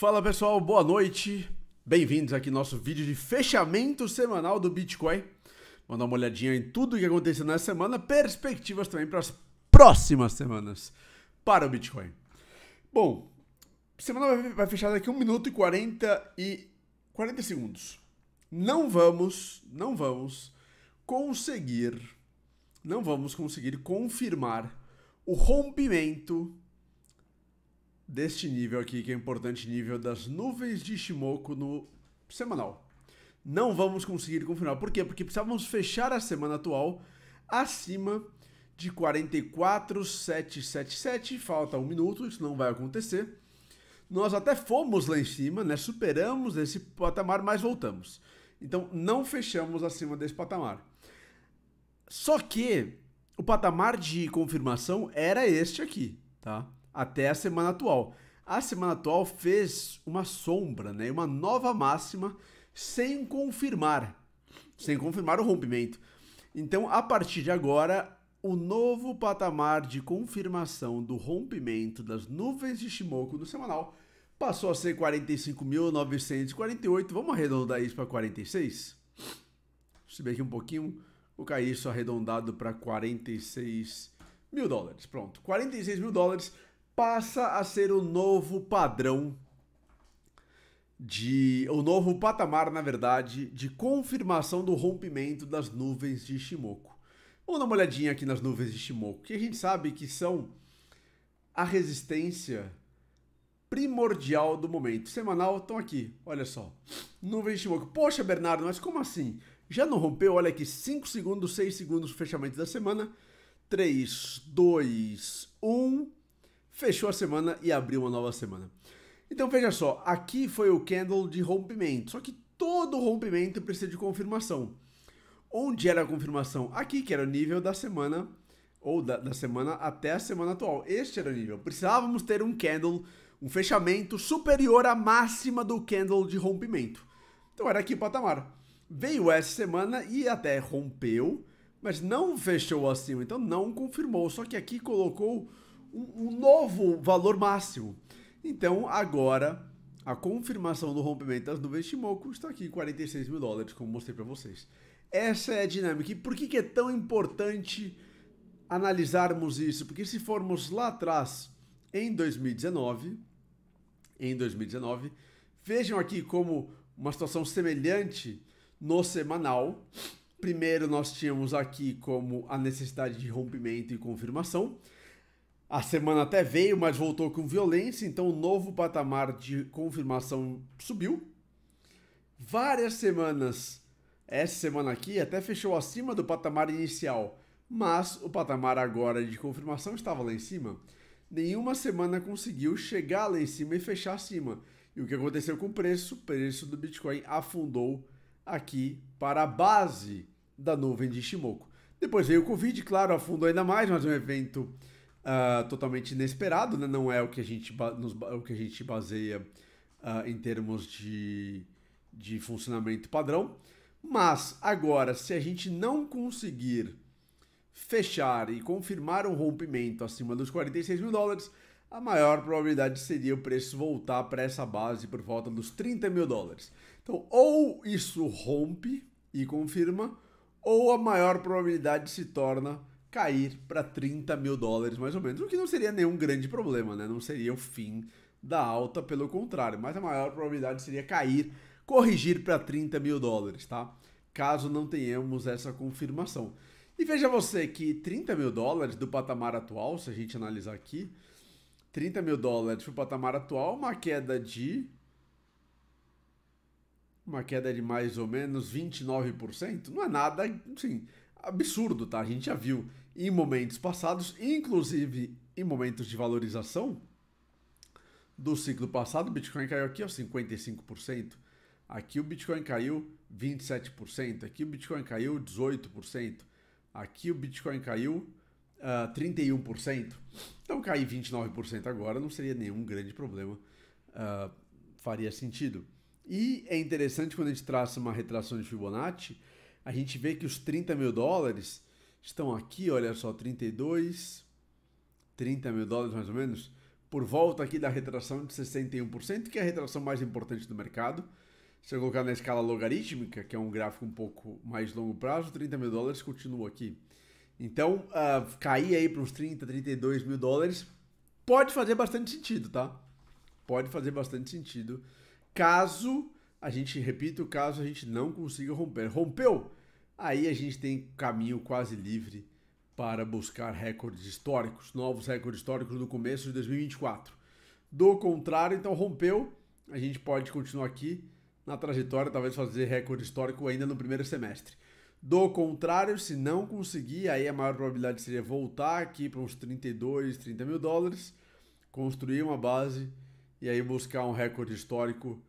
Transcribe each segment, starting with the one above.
Fala pessoal, boa noite. Bem-vindos aqui ao nosso vídeo de fechamento semanal do Bitcoin. Vamos dar uma olhadinha em tudo o que aconteceu na semana, perspectivas também para as próximas semanas para o Bitcoin. Bom, semana vai fechar daqui 1 minuto e 40 e 40 segundos. Não vamos, não vamos conseguir, não vamos conseguir confirmar o rompimento deste nível aqui, que é importante nível das nuvens de Shimoku no semanal. Não vamos conseguir confirmar. Por quê? Porque precisávamos fechar a semana atual acima de 44,777. Falta um minuto, isso não vai acontecer. Nós até fomos lá em cima, né? Superamos esse patamar, mas voltamos. Então não fechamos acima desse patamar. Só que o patamar de confirmação era este aqui, tá? até a semana atual. A semana atual fez uma sombra, né? Uma nova máxima sem confirmar, sem confirmar o rompimento. Então, a partir de agora, o novo patamar de confirmação do rompimento das nuvens de Shimoku no semanal passou a ser 45.948. Vamos arredondar isso para 46? Se aqui um pouquinho, vou cair isso arredondado para 46 mil dólares. Pronto, 46 mil dólares passa a ser o novo padrão de o novo patamar, na verdade, de confirmação do rompimento das nuvens de Shimoku. Vamos dar uma olhadinha aqui nas nuvens de Shimoku, que a gente sabe que são a resistência primordial do momento. Semanal estão aqui, olha só. Nuvens de Shimoku. Poxa, Bernardo, mas como assim? Já não rompeu? Olha aqui, 5 segundos, 6 segundos, fechamento da semana. 3, 2, 1 fechou a semana e abriu uma nova semana. Então veja só, aqui foi o candle de rompimento, só que todo rompimento precisa de confirmação. Onde era a confirmação? Aqui, que era o nível da semana, ou da, da semana até a semana atual. Este era o nível. Precisávamos ter um candle, um fechamento superior à máxima do candle de rompimento. Então era aqui o patamar. Veio essa semana e até rompeu, mas não fechou acima, então não confirmou. Só que aqui colocou um, um novo valor máximo. Então, agora, a confirmação do rompimento das nuvens Shimoku está aqui, 46 mil dólares, como mostrei para vocês. Essa é a dinâmica. E por que, que é tão importante analisarmos isso? Porque se formos lá atrás, em 2019, em 2019, vejam aqui como uma situação semelhante no semanal. Primeiro nós tínhamos aqui como a necessidade de rompimento e confirmação. A semana até veio, mas voltou com violência, então o novo patamar de confirmação subiu. Várias semanas, essa semana aqui até fechou acima do patamar inicial, mas o patamar agora de confirmação estava lá em cima. Nenhuma semana conseguiu chegar lá em cima e fechar acima. E o que aconteceu com o preço? O preço do Bitcoin afundou aqui para a base da nuvem de Shimoku. Depois veio o Covid, claro, afundou ainda mais, mas é um evento uh, totalmente inesperado, né? Não é o que a gente, nos, o que a gente baseia uh, em termos de, de funcionamento padrão. Mas agora, se a gente não conseguir fechar e confirmar um rompimento acima dos 46 mil dólares, a maior probabilidade seria o preço voltar para essa base por volta dos 30 mil dólares. Então, ou isso rompe e confirma, ou a maior probabilidade se torna cair para 30 mil dólares mais ou menos, o que não seria nenhum grande problema, né? Não seria o fim da alta, pelo contrário, mas a maior probabilidade seria cair, corrigir para 30 mil dólares, tá? Caso não tenhamos essa confirmação. E veja você que 30 mil dólares do patamar atual, se a gente analisar aqui, 30 mil dólares para o patamar atual, uma queda de. Uma queda de mais ou menos 29%. Não é nada, assim, absurdo, tá? A gente já viu em momentos passados, inclusive em momentos de valorização do ciclo passado, o Bitcoin caiu aqui ó, 55%, aqui o Bitcoin caiu 27%, aqui o Bitcoin caiu 18%, aqui o Bitcoin caiu uh, ah, 31%. Então cair 29% agora não seria nenhum grande problema, uh, faria sentido. E é interessante quando a gente traça uma retração de Fibonacci, a gente vê que os 30 mil dólares estão aqui, olha só, 32, 30 mil dólares mais ou menos, por volta aqui da retração de 61%, que é a retração mais importante do mercado. Se eu colocar na escala logarítmica, que é um gráfico um pouco mais longo prazo, 30 mil dólares continua aqui. Então, uh, cair aí para uns 30, 32 mil dólares pode fazer bastante sentido, tá? Pode fazer bastante sentido, caso a gente, repito, caso a gente não consiga romper. Rompeu? aí a gente tem caminho quase livre para buscar recordes históricos, novos recordes históricos no começo de 2024. Do contrário, então rompeu, a gente pode continuar aqui na trajetória, talvez fazer recorde histórico ainda no primeiro semestre. Do contrário, se não conseguir, aí a maior probabilidade seria voltar aqui para uns 32, 30 mil dólares, construir uma base e aí buscar um recorde histórico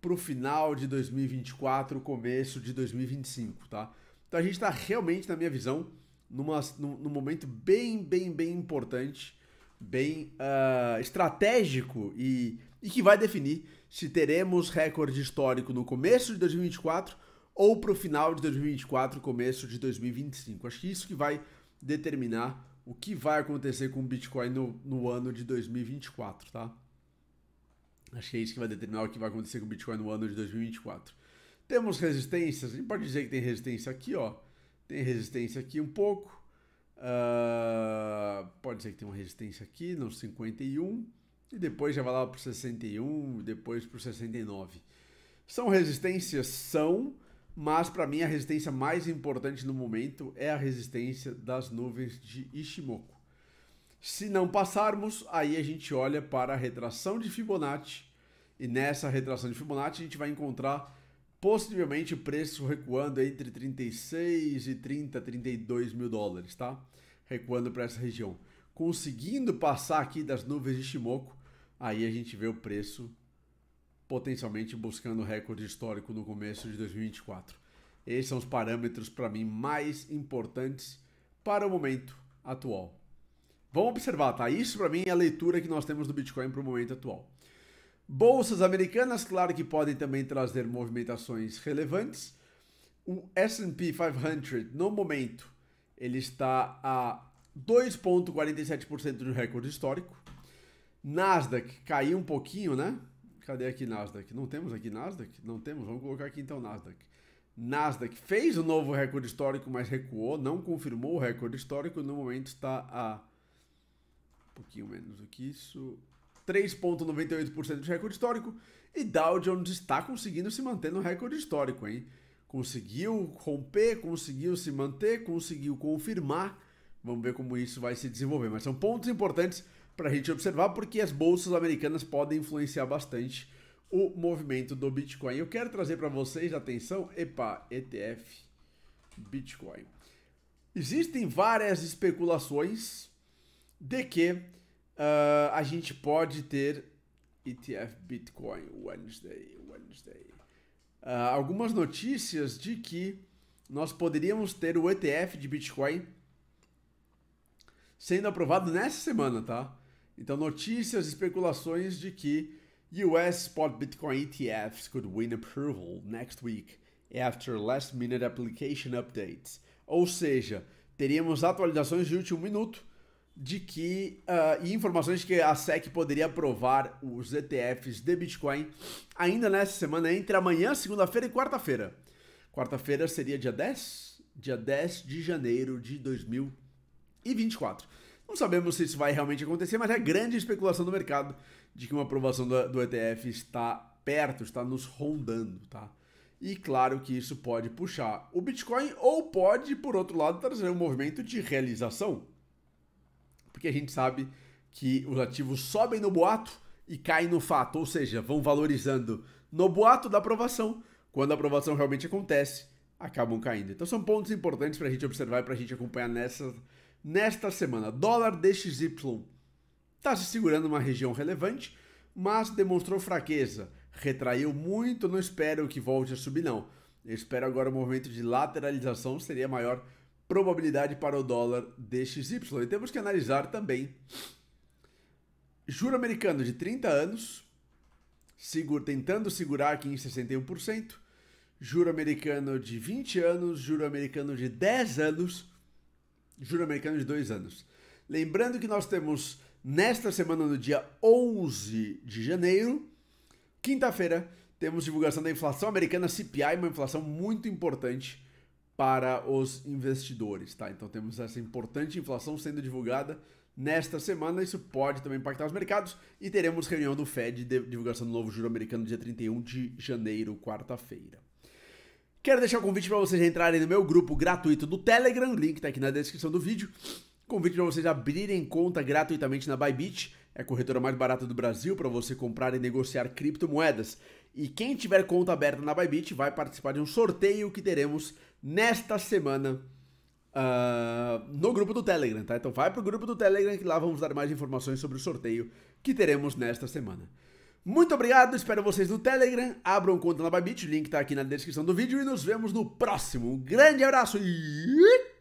para o final de 2024, começo de 2025, tá? Então a gente está realmente, na minha visão, numa, num, num, momento bem, bem, bem importante, bem uh, estratégico e, e que vai definir se teremos recorde histórico no começo de 2024 ou para o final de 2024, começo de 2025. Acho que isso que vai determinar o que vai acontecer com o Bitcoin no, no ano de 2024, tá? Acho que é isso que vai determinar o que vai acontecer com o Bitcoin no ano de 2024. Temos resistências, a gente pode dizer que tem resistência aqui, ó. Tem resistência aqui um pouco. Uh, pode ser que tenha uma resistência aqui no 51. E depois já vai lá para o 61, depois para o 69. São resistências? São, mas para mim a resistência mais importante no momento é a resistência das nuvens de Ishimoku. Se não passarmos, aí a gente olha para a retração de Fibonacci, e nessa retração de Fibonacci a gente vai encontrar possivelmente o preço recuando entre 36 e 30, 32 mil dólares, tá? Recuando para essa região. Conseguindo passar aqui das nuvens de Shimoku, aí a gente vê o preço potencialmente buscando recorde histórico no começo de 2024. Esses são os parâmetros para mim mais importantes para o momento atual. Vamos observar, tá? Isso para mim é a leitura que nós temos do Bitcoin para o momento atual. Bolsas americanas, claro que podem também trazer movimentações relevantes. O S&P 500, no momento, ele está a 2,47% de recorde histórico. Nasdaq caiu um pouquinho, né? Cadê aqui Nasdaq? Não temos aqui Nasdaq? Não temos, vamos colocar aqui então Nasdaq. Nasdaq fez o um novo recorde histórico, mas recuou, não confirmou o recorde histórico, no momento está a um pouquinho menos do que isso, 3,98% de recorde histórico. E Dow Jones está conseguindo se manter no recorde histórico, hein? Conseguiu romper, conseguiu se manter, conseguiu confirmar. Vamos ver como isso vai se desenvolver. Mas são pontos importantes para a gente observar, porque as bolsas americanas podem influenciar bastante o movimento do Bitcoin. Eu quero trazer para vocês, atenção, epa, ETF Bitcoin. Existem várias especulações de que Uh, a gente pode ter ETF Bitcoin Wednesday. Wednesday. Uh, algumas notícias de que nós poderíamos ter o ETF de Bitcoin sendo aprovado nessa semana, tá? Então, notícias, especulações de que US spot Bitcoin ETFs could win approval next week after last minute application updates. Ou seja, teríamos atualizações de último minuto de que uh, e informações de que a SEC poderia aprovar os ETFs de Bitcoin ainda nesta semana, entre amanhã, segunda-feira e quarta-feira. Quarta-feira seria dia 10? Dia 10 de janeiro de 2024. Não sabemos se isso vai realmente acontecer, mas é grande especulação do mercado de que uma aprovação do, do ETF está perto, está nos rondando, tá? E claro que isso pode puxar o Bitcoin ou pode, por outro lado, trazer um movimento de realização, porque a gente sabe que os ativos sobem no boato e caem no fato, ou seja, vão valorizando no boato da aprovação. Quando a aprovação realmente acontece, acabam caindo. Então são pontos importantes para a gente observar e para a gente acompanhar nessa, nesta semana. Dólar DXY está se segurando uma região relevante, mas demonstrou fraqueza. Retraiu muito, não espero que volte a subir, não. Eu espero agora o movimento de lateralização seria maior probabilidade para o dólar DXY. E temos que analisar também juro americano de 30 anos, segura, tentando segurar aqui em 61%, juro americano de 20 anos, juro americano de 10 anos, juro americano de 2 anos. Lembrando que nós temos nesta semana, no dia 11 de janeiro, quinta-feira, temos divulgação da inflação americana CPI, uma inflação muito importante para os investidores, tá? Então temos essa importante inflação sendo divulgada nesta semana, isso pode também impactar os mercados e teremos reunião do Fed de divulgação do novo juro americano dia 31 de janeiro, quarta-feira. Quero deixar o um convite para vocês entrarem no meu grupo gratuito do Telegram, link está aqui na descrição do vídeo. Convite para vocês abrirem conta gratuitamente na Bybit é a corretora mais barata do Brasil para você comprar e negociar criptomoedas. E quem tiver conta aberta na Bybit vai participar de um sorteio que teremos nesta semana uh, no grupo do Telegram, tá? Então vai pro grupo do Telegram que lá vamos dar mais informações sobre o sorteio que teremos nesta semana. Muito obrigado, espero vocês no Telegram. Abram conta na Bybit, o link está aqui na descrição do vídeo e nos vemos no próximo. Um grande abraço e